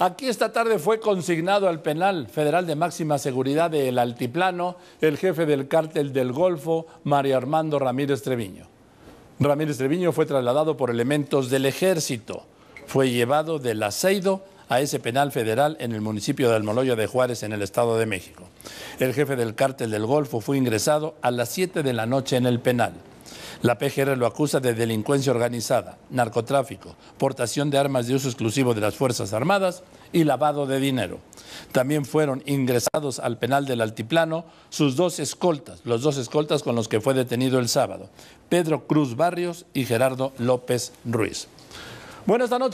Aquí esta tarde fue consignado al penal federal de máxima seguridad del Altiplano el jefe del cártel del Golfo, Mario Armando Ramírez Treviño. Ramírez Treviño fue trasladado por elementos del ejército. Fue llevado del Aceido a ese penal federal en el municipio de Almoloya de Juárez, en el Estado de México. El jefe del cártel del Golfo fue ingresado a las 7 de la noche en el penal. La PGR lo acusa de delincuencia organizada, narcotráfico, portación de armas de uso exclusivo de las Fuerzas Armadas y lavado de dinero. También fueron ingresados al penal del Altiplano sus dos escoltas, los dos escoltas con los que fue detenido el sábado, Pedro Cruz Barrios y Gerardo López Ruiz. Buenas noches.